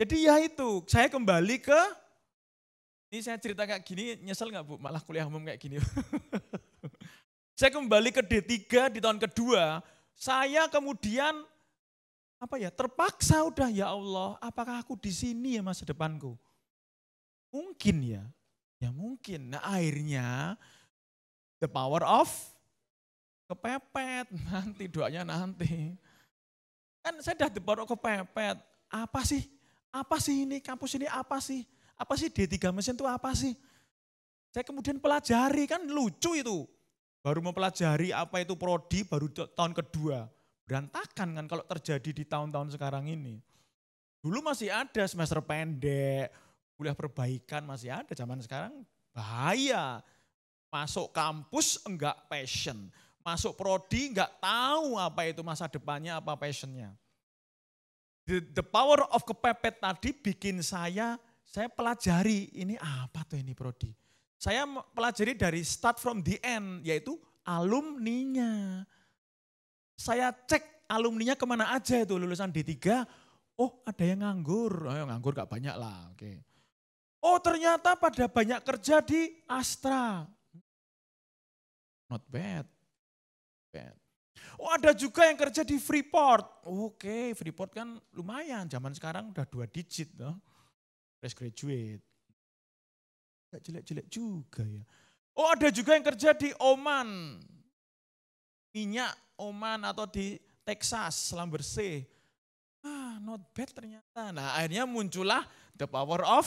Jadi ya itu, saya kembali ke, ini saya cerita kayak gini, nyesel nggak Bu? Malah kuliah umum kayak gini. saya kembali ke D3 di tahun kedua, saya kemudian apa ya terpaksa udah ya Allah apakah aku di sini ya masa depanku mungkin ya ya mungkin nah akhirnya the power of kepepet nanti doanya nanti kan saya dah the power of kepepet apa sih apa sih ini kampus ini apa sih? Apa sih D3 mesin itu apa sih? Saya kemudian pelajari kan lucu itu. Baru mempelajari apa itu prodi baru tahun kedua. Berantakan kan kalau terjadi di tahun-tahun sekarang ini. Dulu masih ada semester pendek, kuliah perbaikan masih ada. Zaman sekarang bahaya. Masuk kampus enggak passion. Masuk prodi enggak tahu apa itu masa depannya, apa passionnya. The, the power of kepepet tadi bikin saya, saya pelajari ini apa tuh ini Prodi. Saya pelajari dari start from the end, yaitu alumninya. Saya cek alumninya kemana aja itu lulusan D3, oh ada yang nganggur, oh, yang nganggur gak banyak lah. Oke. Okay. Oh ternyata pada banyak kerja di Astra. Not bad. bad. Oh ada juga yang kerja di Freeport. Oke, Freeport kan lumayan. Zaman sekarang udah dua digit. Loh. Fresh graduate. Gak jelek-jelek juga ya. Oh ada juga yang kerja di Oman. Minyak Oman atau di Texas, selam bersih. Ah, not bad ternyata. Nah akhirnya muncullah the power of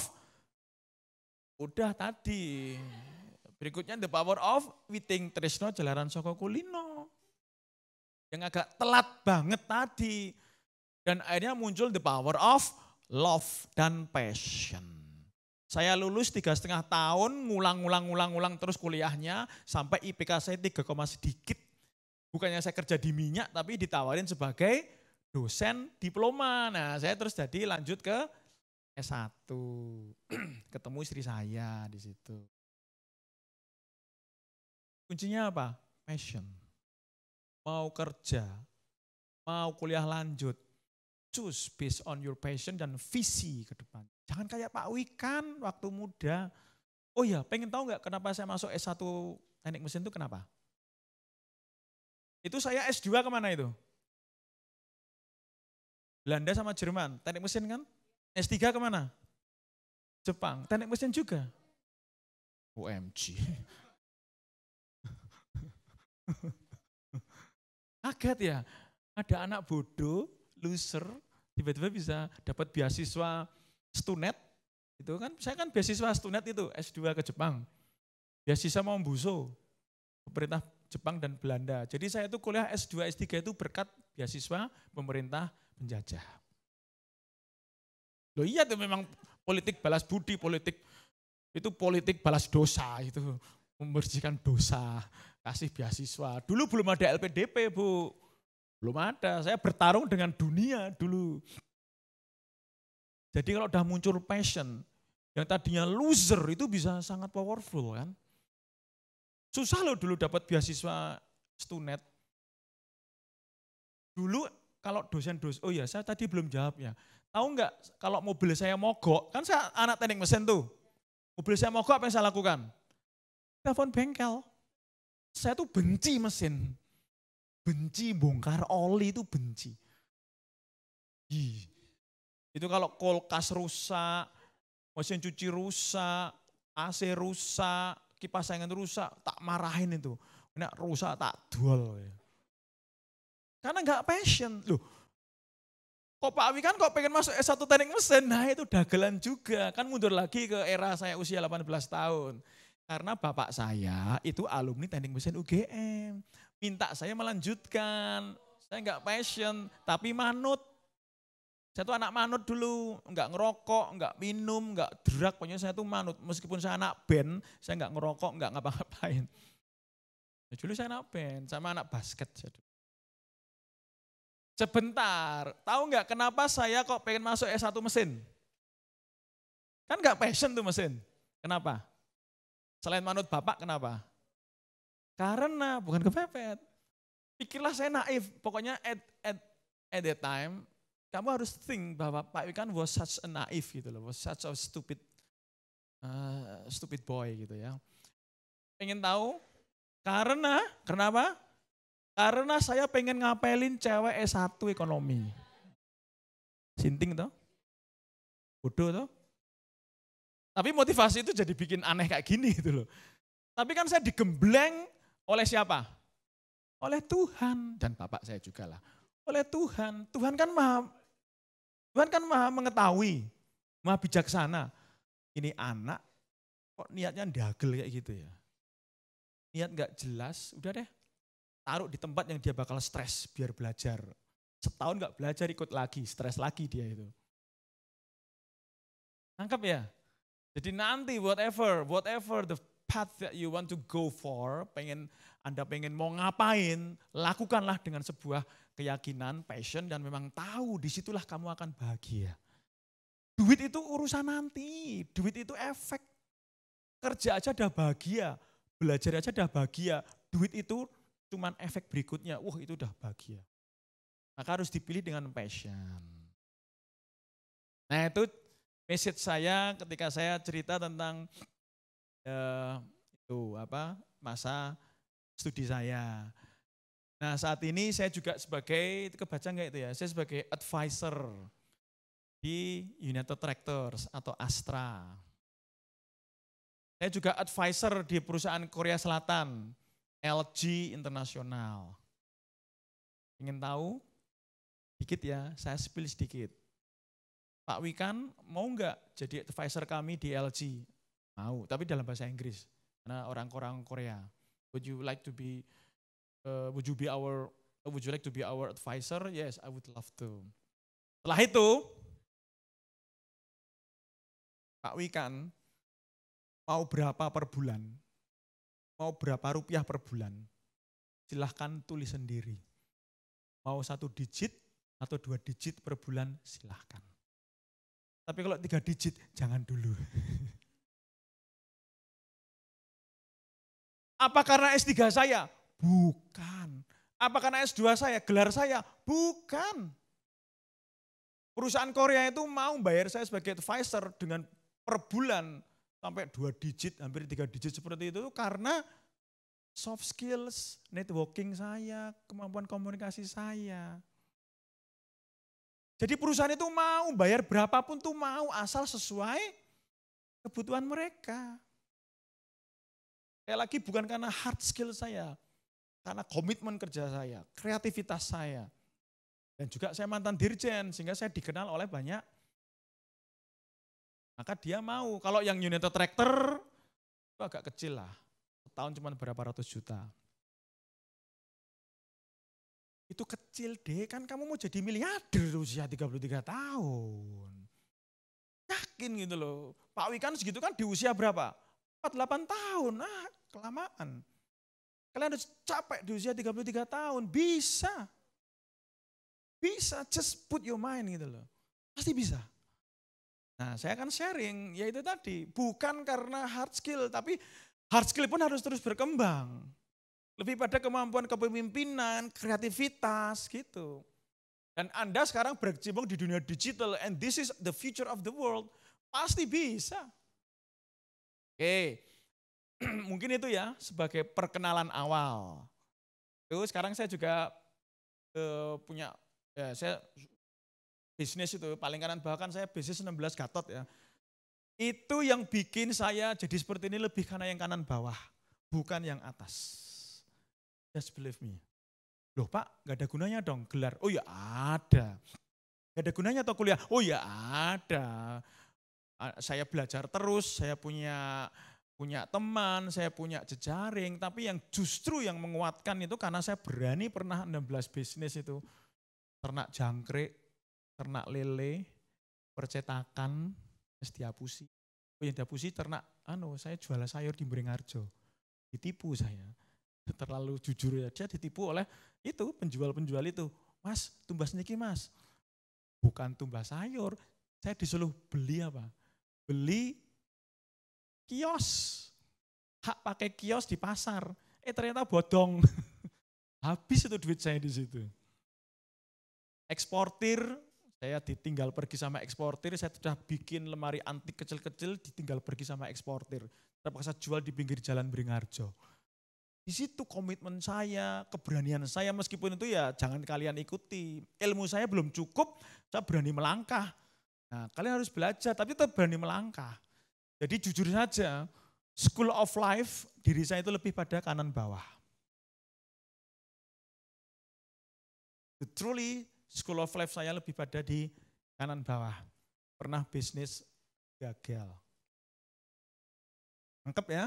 udah tadi. Berikutnya the power of Witing Tresno Jalaran Soko Kulino yang agak telat banget tadi. Dan akhirnya muncul the power of love dan passion. Saya lulus tiga setengah tahun, ngulang-ngulang-ngulang-ngulang terus kuliahnya, sampai IPK saya 3, sedikit. Bukannya saya kerja di minyak, tapi ditawarin sebagai dosen diploma. Nah, saya terus jadi lanjut ke S1. Ketemu istri saya di situ. Kuncinya apa? Passion mau kerja, mau kuliah lanjut, choose based on your passion dan visi ke depan. Jangan kayak Pak Wikan waktu muda. Oh ya, pengen tahu nggak kenapa saya masuk S1 teknik mesin itu kenapa? Itu saya S2 kemana itu? Belanda sama Jerman, teknik mesin kan? S3 kemana? Jepang, teknik mesin juga. OMG. Kaget ya, ada anak bodoh, loser, tiba-tiba bisa dapat beasiswa stunet. Itu kan, saya kan beasiswa stunet itu, S2 ke Jepang. Beasiswa mau buso pemerintah Jepang dan Belanda. Jadi saya itu kuliah S2, S3 itu berkat beasiswa pemerintah penjajah. Loh iya tuh memang politik balas budi, politik itu politik balas dosa itu membersihkan dosa, kasih beasiswa. Dulu belum ada LPDP, Bu. Belum ada. Saya bertarung dengan dunia dulu. Jadi kalau udah muncul passion, yang tadinya loser itu bisa sangat powerful kan. Susah loh dulu dapat beasiswa stunet. Dulu kalau dosen dosen, oh ya saya tadi belum jawab ya. Tahu nggak kalau mobil saya mogok, kan saya anak teknik mesin tuh. Mobil saya mogok apa yang saya lakukan? telepon bengkel. Saya tuh benci mesin. Benci bongkar oli itu benci. Iya, Itu kalau kulkas rusak, mesin cuci rusak, AC rusak, kipas angin rusak, tak marahin itu. Nah, rusak tak dual. Karena nggak passion. Loh, kok Pak Awi kan kok pengen masuk S1 teknik mesin? Nah itu dagelan juga. Kan mundur lagi ke era saya usia 18 tahun. Karena bapak saya itu alumni teknik mesin UGM. Minta saya melanjutkan. Saya enggak passion, tapi manut. Saya tuh anak manut dulu, enggak ngerokok, enggak minum, enggak drag, pokoknya saya tuh manut. Meskipun saya anak band, saya enggak ngerokok, enggak ngapa-ngapain. Nah, dulu saya anak band, sama anak basket. Sebentar, tahu enggak kenapa saya kok pengen masuk S1 mesin? Kan enggak passion tuh mesin. Kenapa? Selain manut bapak kenapa? Karena bukan kepepet. Pikirlah saya naif. Pokoknya at, at, at that time, kamu harus think bahwa Pak Ikan was such a naif gitu loh. Was such a stupid, uh, stupid boy gitu ya. Pengen tahu? Karena, kenapa? Karena saya pengen ngapelin cewek S1 ekonomi. Sinting toh? Bodoh toh? Tapi motivasi itu jadi bikin aneh kayak gini gitu loh. Tapi kan saya digembleng oleh siapa? Oleh Tuhan dan bapak saya juga lah. Oleh Tuhan. Tuhan kan maha Tuhan kan maha mengetahui, maha bijaksana. Ini anak kok niatnya dagel kayak gitu ya. Niat nggak jelas, udah deh. Taruh di tempat yang dia bakal stres biar belajar. Setahun nggak belajar ikut lagi, stres lagi dia itu. Tangkap ya? Jadi nanti whatever, whatever the path that you want to go for, pengen Anda pengen mau ngapain, lakukanlah dengan sebuah keyakinan, passion dan memang tahu disitulah kamu akan bahagia. Duit itu urusan nanti, duit itu efek. Kerja aja dah bahagia, belajar aja dah bahagia, duit itu cuman efek berikutnya, wah itu dah bahagia. Maka harus dipilih dengan passion. Nah itu message saya ketika saya cerita tentang eh, itu apa masa studi saya. Nah saat ini saya juga sebagai itu kebaca nggak itu ya? Saya sebagai advisor di United Tractors atau Astra. Saya juga advisor di perusahaan Korea Selatan, LG Internasional. Ingin tahu? Dikit ya, saya spill sedikit. Pak Wikan mau nggak jadi advisor kami di LG? Mau, tapi dalam bahasa Inggris. Karena orang-orang Korea. Would you like to be uh, would you be our uh, would you like to be our advisor? Yes, I would love to. Setelah itu Pak Wikan mau berapa per bulan? Mau berapa rupiah per bulan? Silahkan tulis sendiri. Mau satu digit atau dua digit per bulan silahkan. Tapi kalau tiga digit, jangan dulu. Apa karena S3 saya? Bukan. Apa karena S2 saya, gelar saya? Bukan. Perusahaan Korea itu mau bayar saya sebagai advisor dengan per bulan sampai dua digit, hampir tiga digit seperti itu karena soft skills, networking saya, kemampuan komunikasi saya. Jadi perusahaan itu mau bayar berapapun tuh mau asal sesuai kebutuhan mereka. Kayak lagi bukan karena hard skill saya, karena komitmen kerja saya, kreativitas saya. Dan juga saya mantan dirjen sehingga saya dikenal oleh banyak. Maka dia mau, kalau yang United Tractor itu agak kecil lah, setahun cuma berapa ratus juta. Itu kecil deh, kan kamu mau jadi miliarder usia 33 tahun. Yakin gitu loh. Pak wikan segitu kan di usia berapa? 48 tahun, Nah, kelamaan. Kalian harus capek di usia 33 tahun, bisa. Bisa, just put your mind gitu loh. Pasti bisa. Nah saya akan sharing, yaitu tadi, bukan karena hard skill, tapi hard skill pun harus terus berkembang. Lebih pada kemampuan kepemimpinan, kreativitas gitu. Dan Anda sekarang berkecimpung di dunia digital and this is the future of the world. Pasti bisa. Oke, mungkin itu ya sebagai perkenalan awal. Terus sekarang saya juga uh, punya, ya saya bisnis itu, paling kanan bahkan saya bisnis 16 Gatot ya. Itu yang bikin saya jadi seperti ini lebih karena yang kanan bawah, bukan yang atas. Just believe me. Loh Pak, gak ada gunanya dong gelar. Oh ya ada. Gak ada gunanya atau kuliah. Oh ya ada. Ah, saya belajar terus, saya punya punya teman, saya punya jejaring, tapi yang justru yang menguatkan itu karena saya berani pernah 16 bisnis itu. Ternak jangkrik, ternak lele, percetakan, setiapusi. Oh yang diapusi ternak, anu saya jual sayur di Mberingharjo. Ditipu saya terlalu jujur ya dia ditipu oleh itu penjual-penjual itu mas tumbas niki mas bukan tumbas sayur saya disuruh beli apa beli kios hak pakai kios di pasar eh ternyata bodong habis itu duit saya di situ eksportir saya ditinggal pergi sama eksportir, saya sudah bikin lemari antik kecil-kecil, ditinggal pergi sama eksportir. Terpaksa jual di pinggir jalan Beringharjo. Di situ komitmen saya, keberanian saya meskipun itu ya jangan kalian ikuti. Ilmu saya belum cukup, saya berani melangkah. Nah, kalian harus belajar tapi tetap berani melangkah. Jadi jujur saja, school of life diri saya itu lebih pada kanan bawah. The truly school of life saya lebih pada di kanan bawah. Pernah bisnis gagal. Lengkap ya?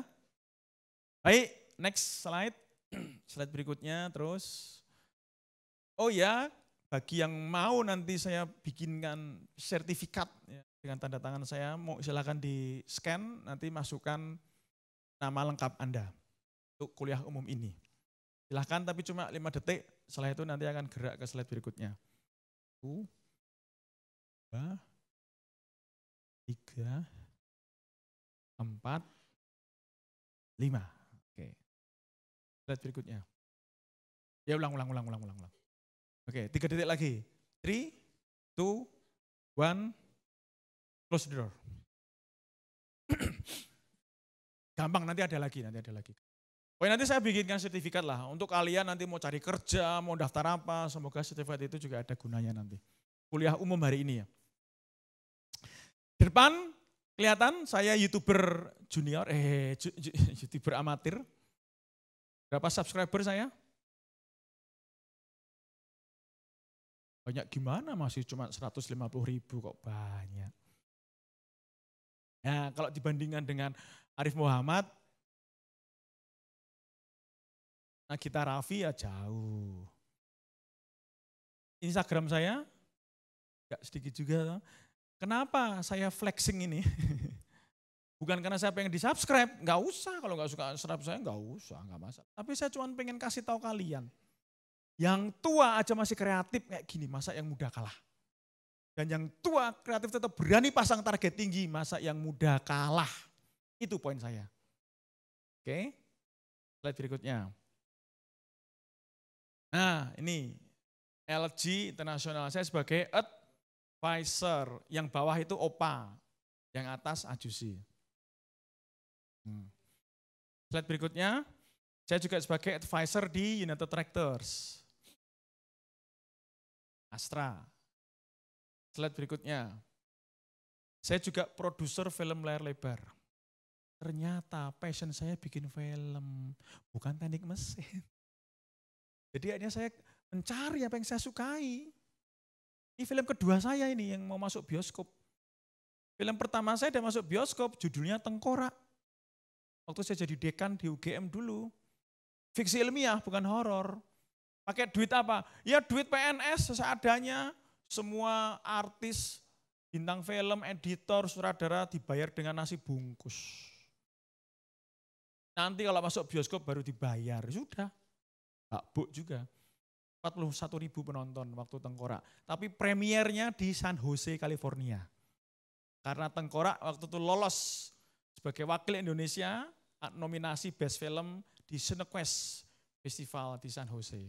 Baik, next slide. slide berikutnya terus. Oh ya, bagi yang mau nanti saya bikinkan sertifikat ya, dengan tanda tangan saya, mau silakan di scan nanti masukkan nama lengkap Anda untuk kuliah umum ini. Silahkan tapi cuma lima detik, setelah itu nanti akan gerak ke slide berikutnya. Satu, dua, tiga, empat, lima. Slide berikutnya. Ya ulang, ulang, ulang, ulang, ulang, Oke, tiga detik lagi. Three, two, one, close the door. Gampang, nanti ada lagi, nanti ada lagi. Oke, nanti saya bikinkan sertifikat lah. Untuk kalian nanti mau cari kerja, mau daftar apa, semoga sertifikat itu juga ada gunanya nanti. Kuliah umum hari ini ya. depan kelihatan saya youtuber junior, eh youtuber amatir. Berapa subscriber saya? Banyak gimana masih cuma 150 ribu kok banyak. Nah kalau dibandingkan dengan Arif Muhammad, nah kita Raffi ya jauh. Instagram saya, gak sedikit juga. Kenapa saya flexing ini? Bukan karena saya pengen di subscribe, nggak usah kalau nggak suka subscribe saya nggak usah, nggak masalah. Tapi saya cuma pengen kasih tahu kalian, yang tua aja masih kreatif kayak gini, masa yang muda kalah. Dan yang tua kreatif tetap berani pasang target tinggi, masa yang muda kalah. Itu poin saya. Oke, slide berikutnya. Nah ini LG Internasional, saya sebagai advisor, yang bawah itu OPA, yang atas ajusi. Hmm. Slide berikutnya, saya juga sebagai advisor di United Tractors. Astra. Slide berikutnya. Saya juga produser film layar lebar. Ternyata passion saya bikin film, bukan teknik mesin. Jadi akhirnya saya mencari apa yang saya sukai. Ini film kedua saya ini yang mau masuk bioskop. Film pertama saya udah masuk bioskop, judulnya Tengkorak. Waktu saya jadi dekan di UGM dulu, fiksi ilmiah bukan horor. Pakai duit apa? Ya duit PNS seadanya, semua artis, bintang film, editor, sutradara dibayar dengan nasi bungkus. Nanti kalau masuk bioskop baru dibayar, ya sudah. Bakbuk juga. 41 ribu penonton waktu Tengkorak. Tapi premiernya di San Jose, California. Karena Tengkorak waktu itu lolos sebagai wakil Indonesia nominasi Best Film di Cinequest Festival di San Jose.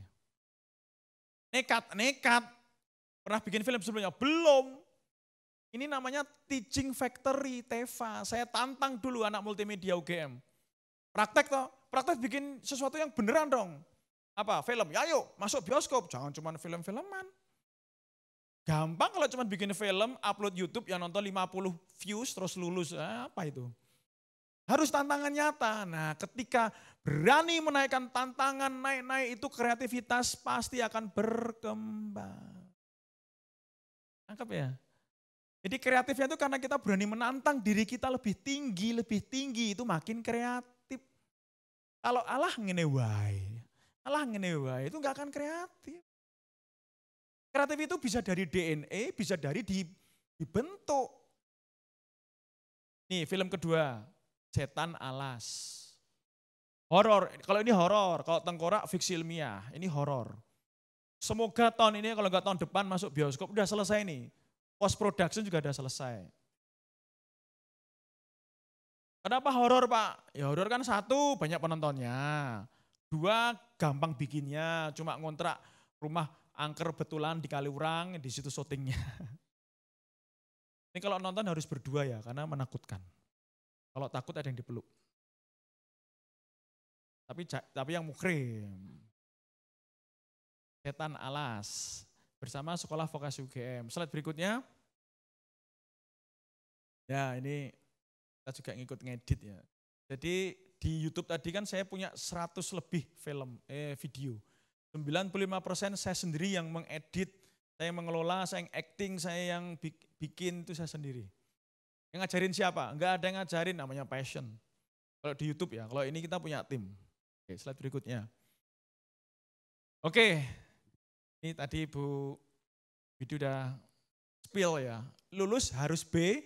Nekat, nekat. Pernah bikin film sebelumnya? Belum. Ini namanya Teaching Factory, Teva. Saya tantang dulu anak multimedia UGM. Praktek toh, praktek bikin sesuatu yang beneran dong. Apa, film? Ya yuk, masuk bioskop. Jangan cuma film-filman. Gampang kalau cuma bikin film, upload YouTube yang nonton 50 views terus lulus. Eh, apa itu? Harus tantangan nyata. Nah ketika berani menaikkan tantangan naik-naik itu kreativitas pasti akan berkembang. Anggap ya? Jadi kreatifnya itu karena kita berani menantang diri kita lebih tinggi, lebih tinggi itu makin kreatif. Kalau Allah ngene wae, Allah ngene wae itu nggak akan kreatif. Kreatif itu bisa dari DNA, bisa dari dibentuk. Nih film kedua, setan alas. Horor, kalau ini horor, kalau tengkorak fiksi ilmiah, ini horor. Semoga tahun ini kalau nggak tahun depan masuk bioskop udah selesai nih. Post production juga udah selesai. Kenapa horor pak? Ya horor kan satu banyak penontonnya, dua gampang bikinnya, cuma ngontrak rumah angker betulan di Kaliurang di situ syutingnya. Ini kalau nonton harus berdua ya karena menakutkan. Kalau takut ada yang dipeluk. Tapi tapi yang mukrim. Setan alas bersama sekolah vokasi UGM. Slide berikutnya. Ya, ini kita juga ngikut ngedit ya. Jadi di YouTube tadi kan saya punya 100 lebih film eh video. 95% saya sendiri yang mengedit, saya mengelola, saya yang acting, saya yang bikin itu saya sendiri. Yang ngajarin siapa? Enggak ada yang ngajarin namanya passion. Kalau di YouTube ya, kalau ini kita punya tim. Oke, slide berikutnya. Oke, ini tadi Bu Widu udah spill ya. Lulus harus B,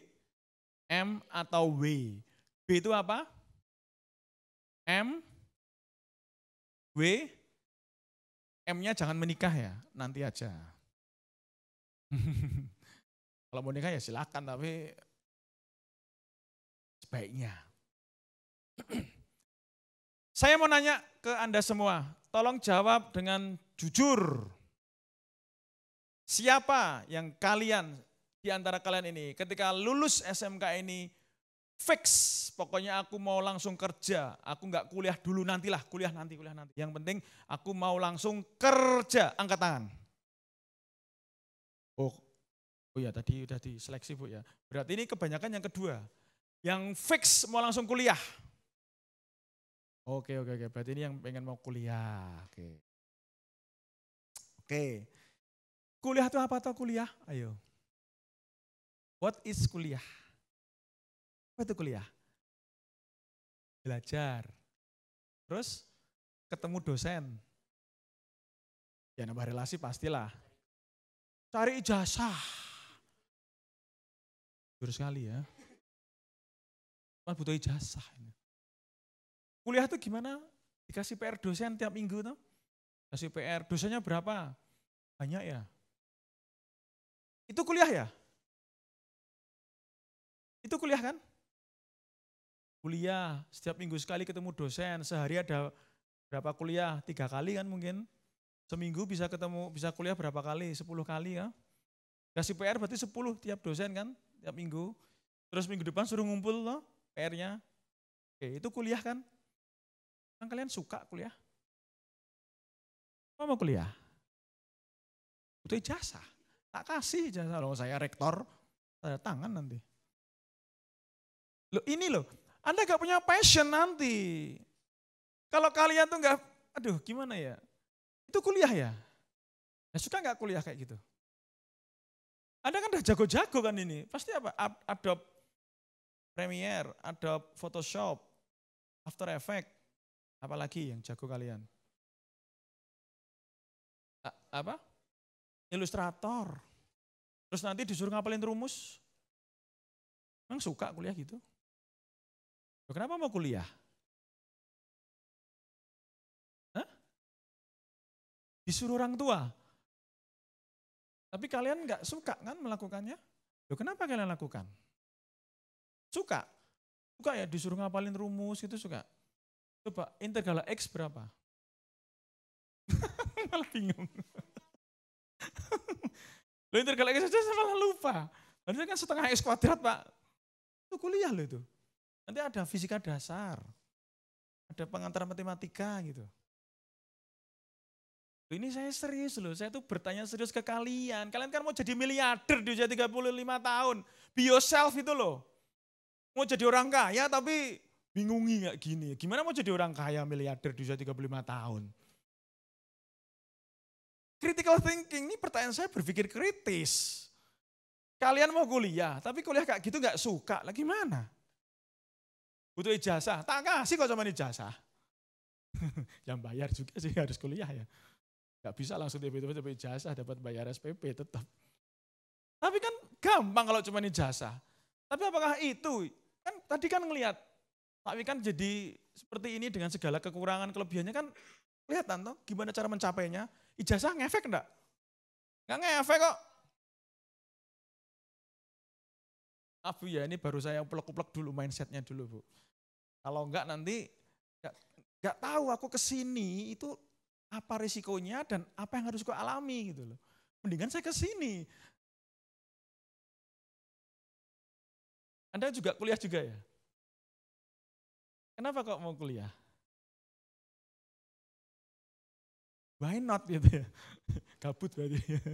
M atau W. B itu apa? M, W, M-nya jangan menikah ya, nanti aja. Kalau mau nikah ya silakan, tapi baiknya. Saya mau nanya ke Anda semua, tolong jawab dengan jujur. Siapa yang kalian di antara kalian ini ketika lulus SMK ini fix pokoknya aku mau langsung kerja aku nggak kuliah dulu nantilah kuliah nanti kuliah nanti yang penting aku mau langsung kerja angkat tangan oh oh ya tadi udah diseleksi bu ya berarti ini kebanyakan yang kedua yang fix mau langsung kuliah. Oke, oke, oke. Berarti ini yang pengen mau kuliah. Oke. Oke. Kuliah itu apa tuh kuliah? Ayo. What is kuliah? Apa itu kuliah? Belajar. Terus ketemu dosen. Ya nambah relasi pastilah. Cari ijazah. Jurus sekali ya. Cuma butuh ijazah. Kuliah itu gimana? Dikasih PR dosen tiap minggu tuh. Kasih PR, dosennya berapa? Banyak ya. Itu kuliah ya? Itu kuliah kan? Kuliah, setiap minggu sekali ketemu dosen, sehari ada berapa kuliah? Tiga kali kan mungkin. Seminggu bisa ketemu, bisa kuliah berapa kali? Sepuluh kali ya. Kasih PR berarti sepuluh tiap dosen kan, tiap minggu. Terus minggu depan suruh ngumpul loh, PR-nya. Oke, itu kuliah kan? Kan kalian suka kuliah? Apa mau kuliah? Butuh jasa. Tak kasih jasa Kalau saya rektor. Tanda tangan nanti. Loh ini loh, Anda gak punya passion nanti. Kalau kalian tuh gak, aduh gimana ya? Itu kuliah ya? Nah, ya suka gak kuliah kayak gitu? Anda kan udah jago-jago kan ini. Pasti apa? Adopt Premiere, Adobe Photoshop, After Effects, apalagi yang jago kalian? A apa? Illustrator. Terus nanti disuruh ngapalin rumus. Emang suka kuliah gitu? Loh, kenapa mau kuliah? Hah? Disuruh orang tua. Tapi kalian nggak suka kan melakukannya? Loh, kenapa kalian lakukan? Suka. Suka ya disuruh ngapalin rumus gitu suka. Coba integral X berapa? malah bingung. lo integral X aja malah lupa. Harusnya kan setengah X kuadrat Pak. Itu kuliah lo itu. Nanti ada fisika dasar. Ada pengantar matematika gitu. Ini saya serius loh, saya tuh bertanya serius ke kalian. Kalian kan mau jadi miliarder di usia 35 tahun. Be yourself itu loh. Mau jadi orang kaya tapi bingungi kayak gini. Gimana mau jadi orang kaya miliarder di usia 35 tahun? Critical thinking ini pertanyaan saya berpikir kritis. Kalian mau kuliah, tapi kuliah kayak gitu nggak suka. Lah gimana? Butuh ijazah. Tak kasih kok cuma ijazah. Yang bayar juga sih harus kuliah ya. Gak bisa langsung tiba-tiba dapat ijazah, dapat bayar SPP tetap. Tapi kan gampang kalau cuma ijazah. Tapi apakah itu Kan tadi kan ngelihat Wi kan jadi seperti ini dengan segala kekurangan kelebihannya kan lihat tante gimana cara mencapainya. Ijazah ngefek enggak? nggak ngefek kok. Abu ya, ini baru saya pelek-pelek dulu mindsetnya dulu Bu. Kalau enggak nanti enggak, enggak tahu aku kesini itu apa risikonya dan apa yang harus aku alami gitu loh. Mendingan saya kesini Anda juga kuliah juga ya? Kenapa kok mau kuliah? Why not gitu ya? Kabut berarti.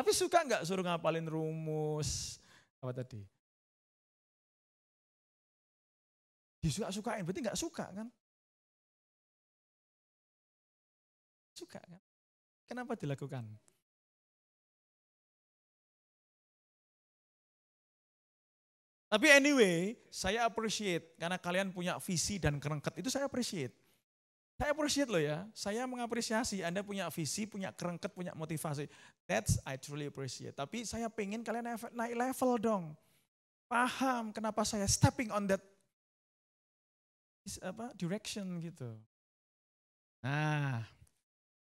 Tapi suka nggak suruh ngapalin rumus apa tadi? Disuka-sukain, berarti nggak suka kan? Suka kan? Kenapa dilakukan? Tapi anyway, saya appreciate karena kalian punya visi dan kerengket itu saya appreciate. Saya appreciate loh ya. Saya mengapresiasi Anda punya visi, punya kerengket, punya motivasi. That's I truly appreciate. Tapi saya pengen kalian naik level dong. Paham kenapa saya stepping on that apa direction gitu. Nah,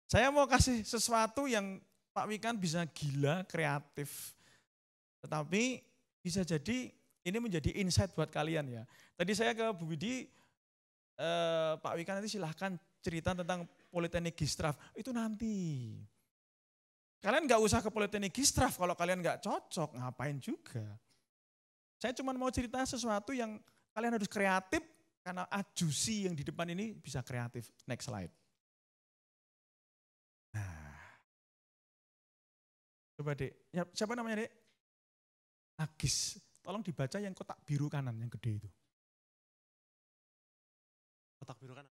saya mau kasih sesuatu yang Pak Wikan bisa gila, kreatif. Tetapi bisa jadi ini menjadi insight buat kalian ya. Tadi saya ke Bu Widi, eh, Pak Wika nanti silahkan cerita tentang Politeknik Gistraf. Itu nanti. Kalian nggak usah ke Politeknik Gistraf kalau kalian nggak cocok, ngapain juga. Saya cuma mau cerita sesuatu yang kalian harus kreatif karena ajusi yang di depan ini bisa kreatif. Next slide. Nah. coba dek, ya, siapa namanya dek? Agis. Tolong dibaca yang kotak biru kanan yang gede itu. Kotak biru kanan.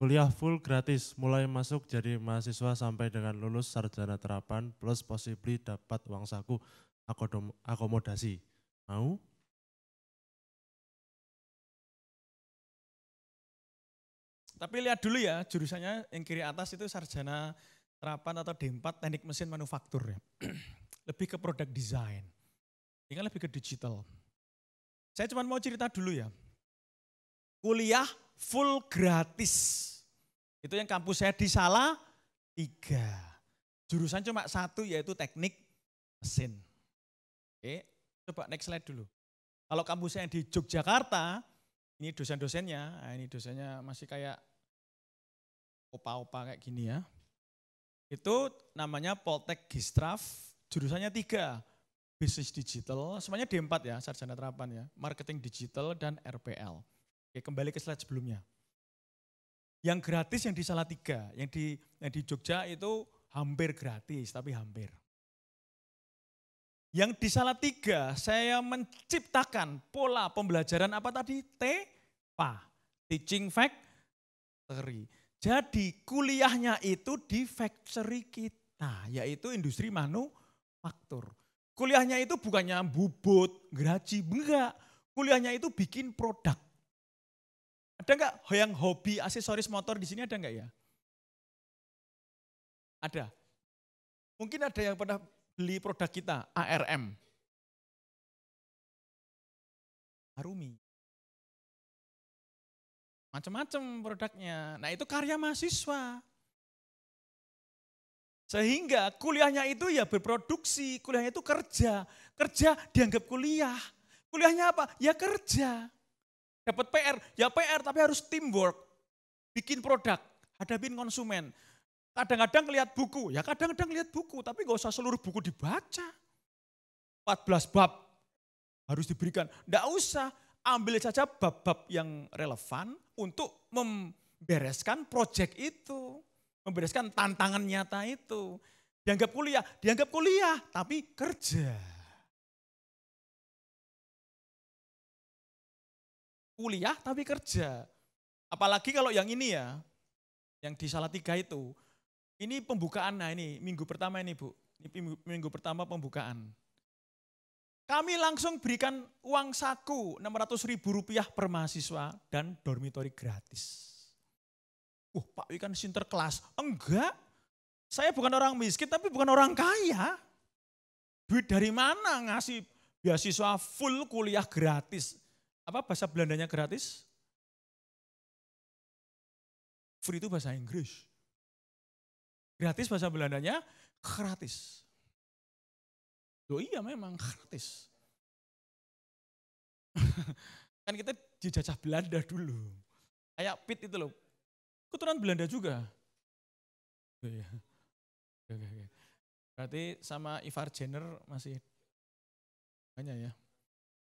Kuliah full gratis, mulai masuk jadi mahasiswa sampai dengan lulus sarjana terapan plus possibly dapat uang saku akomodasi. Mau? Tapi lihat dulu ya, jurusannya yang kiri atas itu sarjana terapan atau D4 teknik mesin manufaktur ya. Lebih ke produk desain. Ini kan lebih ke digital. Saya cuma mau cerita dulu ya. Kuliah full gratis. Itu yang kampus saya di Salah, tiga. Jurusan cuma satu yaitu teknik mesin. Oke, coba next slide dulu. Kalau kampus saya di Yogyakarta, ini dosen-dosennya, nah ini dosennya masih kayak opa-opa kayak gini ya. Itu namanya Poltek Gistraf, jurusannya tiga bisnis digital, semuanya D4 ya, sarjana terapan ya, marketing digital dan RPL. Oke, kembali ke slide sebelumnya. Yang gratis yang di tiga yang di yang di Jogja itu hampir gratis, tapi hampir. Yang di tiga saya menciptakan pola pembelajaran apa tadi? TPA, Teaching Factory. Jadi kuliahnya itu di factory kita, yaitu industri manufaktur Kuliahnya itu bukannya bubut, geraci, enggak. Kuliahnya itu bikin produk. Ada enggak yang hobi aksesoris motor di sini ada enggak ya? Ada. Mungkin ada yang pernah beli produk kita, ARM. Arumi. Macam-macam produknya. Nah itu karya mahasiswa. Sehingga kuliahnya itu ya berproduksi, kuliahnya itu kerja. Kerja dianggap kuliah. Kuliahnya apa? Ya kerja. Dapat PR, ya PR tapi harus teamwork. Bikin produk, hadapin konsumen. Kadang-kadang lihat buku, ya kadang-kadang lihat buku, tapi gak usah seluruh buku dibaca. 14 bab harus diberikan. Tidak usah, ambil saja bab-bab yang relevan untuk membereskan proyek itu. Membereskan tantangan nyata itu. Dianggap kuliah, dianggap kuliah, tapi kerja. Kuliah tapi kerja. Apalagi kalau yang ini ya, yang di salah tiga itu. Ini pembukaan, nah ini minggu pertama ini Bu. Ini minggu pertama pembukaan. Kami langsung berikan uang saku 600 ribu rupiah per mahasiswa dan dormitori gratis. Wah, uh, Pak Wi kan sinterklas. Enggak. Saya bukan orang miskin tapi bukan orang kaya. Duit dari mana ngasih beasiswa full kuliah gratis? Apa bahasa Belandanya gratis? Free itu bahasa Inggris. Gratis bahasa Belandanya gratis. Oh iya memang gratis. kan kita dijajah Belanda dulu. Kayak pit itu loh, keturunan Belanda juga. Iya, iya. Berarti sama Ivar Jenner masih banyak ya.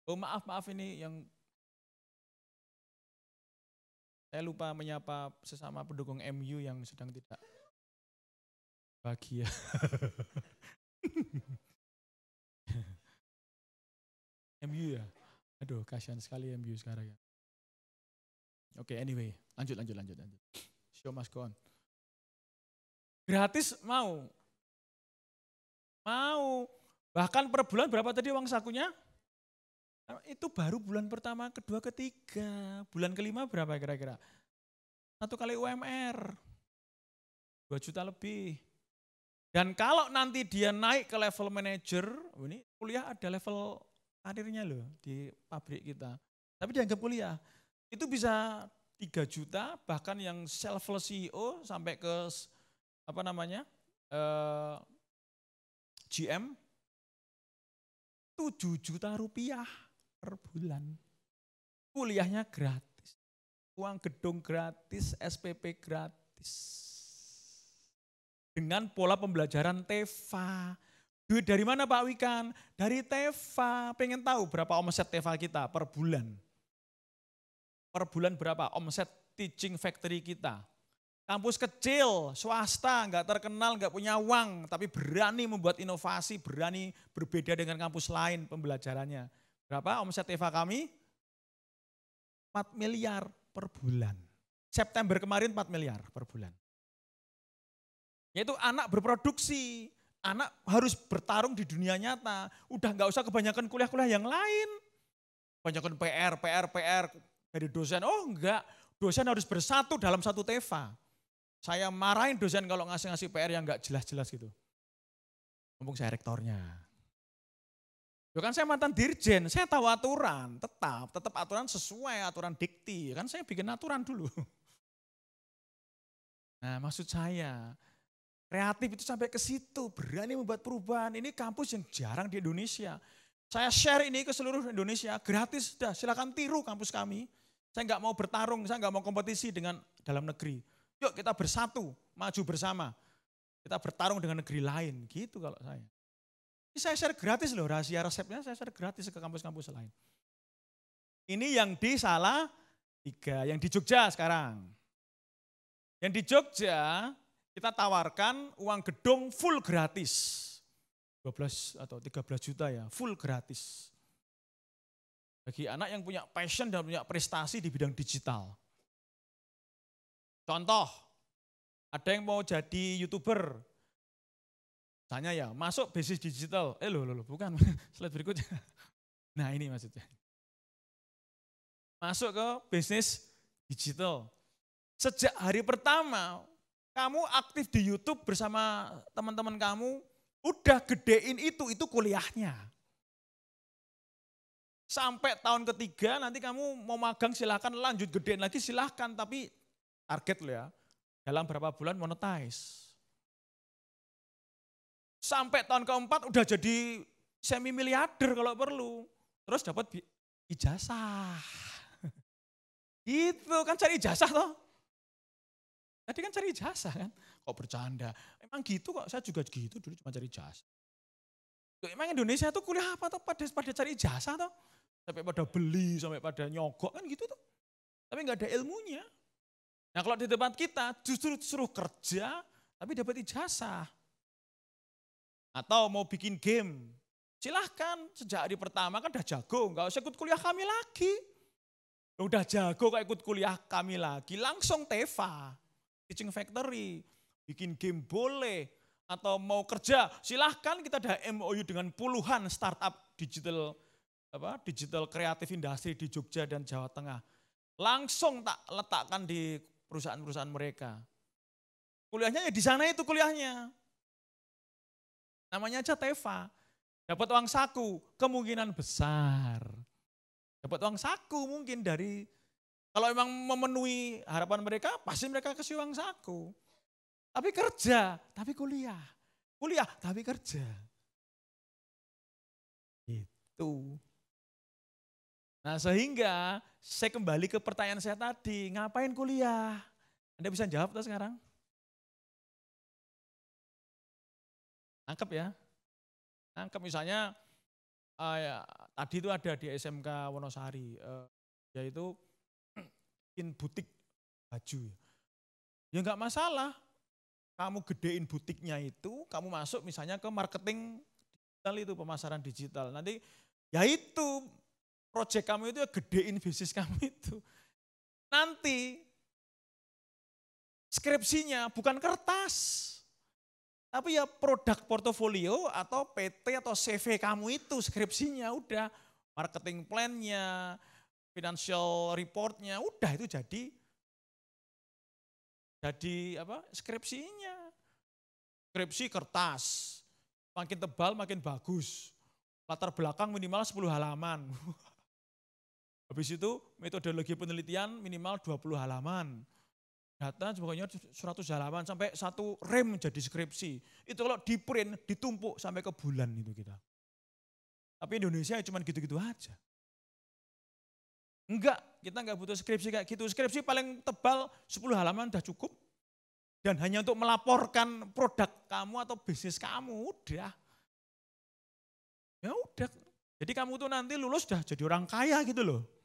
Oh maaf maaf ini yang saya lupa menyapa sesama pendukung MU yang sedang tidak bahagia. MU ya. Aduh, kasihan sekali MU sekarang ya. Oke, okay, anyway, lanjut lanjut lanjut lanjut show must go Gratis mau. Mau. Bahkan per bulan berapa tadi uang sakunya? Itu baru bulan pertama, kedua, ketiga. Bulan kelima berapa kira-kira? Satu kali UMR. Dua juta lebih. Dan kalau nanti dia naik ke level manager, oh ini kuliah ada level karirnya loh di pabrik kita. Tapi dianggap kuliah. Itu bisa 3 juta, bahkan yang selfless CEO sampai ke apa namanya? Eh, GM 7 juta rupiah per bulan. Kuliahnya gratis. Uang gedung gratis, SPP gratis. Dengan pola pembelajaran TEVA Duit dari mana Pak Wikan? Dari TEVA Pengen tahu berapa omset TEVA kita per bulan? per bulan berapa omset teaching factory kita. Kampus kecil, swasta, nggak terkenal, nggak punya uang, tapi berani membuat inovasi, berani berbeda dengan kampus lain pembelajarannya. Berapa omset Eva kami? 4 miliar per bulan. September kemarin 4 miliar per bulan. Yaitu anak berproduksi, anak harus bertarung di dunia nyata. Udah nggak usah kebanyakan kuliah-kuliah yang lain. Kebanyakan PR, PR, PR, dari dosen. Oh enggak, dosen harus bersatu dalam satu teva. Saya marahin dosen kalau ngasih-ngasih PR yang enggak jelas-jelas gitu. Mumpung saya rektornya. Ya kan saya mantan dirjen, saya tahu aturan, tetap, tetap aturan sesuai aturan dikti. Kan saya bikin aturan dulu. Nah maksud saya, kreatif itu sampai ke situ, berani membuat perubahan. Ini kampus yang jarang di Indonesia. Saya share ini ke seluruh Indonesia, gratis, sudah silakan tiru kampus kami. Saya nggak mau bertarung, saya nggak mau kompetisi dengan dalam negeri. Yuk kita bersatu, maju bersama. Kita bertarung dengan negeri lain, gitu kalau saya. Ini saya share gratis loh, rahasia resepnya saya share gratis ke kampus-kampus lain. Ini yang di salah tiga, yang di Jogja sekarang. Yang di Jogja kita tawarkan uang gedung full gratis. 12 atau 13 juta ya, full gratis. Bagi anak yang punya passion dan punya prestasi di bidang digital. Contoh, ada yang mau jadi YouTuber. Tanya ya, masuk bisnis digital. Eh loh, loh, loh bukan. Slide berikutnya. Nah ini maksudnya. Masuk ke bisnis digital. Sejak hari pertama, kamu aktif di YouTube bersama teman-teman kamu, udah gedein itu, itu kuliahnya. Sampai tahun ketiga nanti kamu mau magang silahkan lanjut gedein lagi silahkan. Tapi target lo ya, dalam berapa bulan monetize. Sampai tahun keempat udah jadi semi miliarder kalau perlu. Terus dapat ijazah. itu kan cari ijazah toh. Tadi kan cari ijazah kan. Kok bercanda. Emang gitu kok saya juga gitu dulu cuma cari ijazah emang Indonesia tuh kuliah apa tuh pada pada cari jasa tuh sampai pada beli sampai pada nyogok kan gitu tuh tapi nggak ada ilmunya nah kalau di tempat kita justru suruh kerja tapi dapat ijazah atau mau bikin game silahkan sejak hari pertama kan udah jago nggak usah ikut kuliah kami lagi udah jago kok ikut kuliah kami lagi langsung Teva teaching factory bikin game boleh atau mau kerja, silahkan kita ada MOU dengan puluhan startup digital apa digital kreatif industri di Jogja dan Jawa Tengah. Langsung tak letakkan di perusahaan-perusahaan mereka. Kuliahnya ya di sana itu kuliahnya. Namanya aja Teva. Dapat uang saku, kemungkinan besar. Dapat uang saku mungkin dari kalau memang memenuhi harapan mereka, pasti mereka kasih uang saku tapi kerja, tapi kuliah. Kuliah, tapi kerja. Itu. Nah sehingga saya kembali ke pertanyaan saya tadi, ngapain kuliah? Anda bisa jawab tuh sekarang? Angkep ya? Angkep misalnya, uh, ya, tadi itu ada di SMK Wonosari, uh, yaitu bikin butik baju. Ya enggak masalah, kamu gedein butiknya itu, kamu masuk misalnya ke marketing digital itu, pemasaran digital. Nanti ya itu proyek kamu itu ya gedein bisnis kamu itu. Nanti skripsinya bukan kertas. Tapi ya produk portofolio atau PT atau CV kamu itu skripsinya udah marketing plannya financial reportnya udah itu jadi jadi apa skripsinya. Skripsi kertas, makin tebal makin bagus. Latar belakang minimal 10 halaman. Habis itu metodologi penelitian minimal 20 halaman. Data sebagainya 100 halaman sampai satu rem jadi skripsi. Itu kalau di print ditumpuk sampai ke bulan itu kita. Tapi Indonesia ya cuma gitu-gitu aja. Enggak, kita enggak butuh skripsi kayak gitu. Skripsi paling tebal 10 halaman udah cukup. Dan hanya untuk melaporkan produk kamu atau bisnis kamu, udah. Ya udah. Jadi kamu tuh nanti lulus udah jadi orang kaya gitu loh.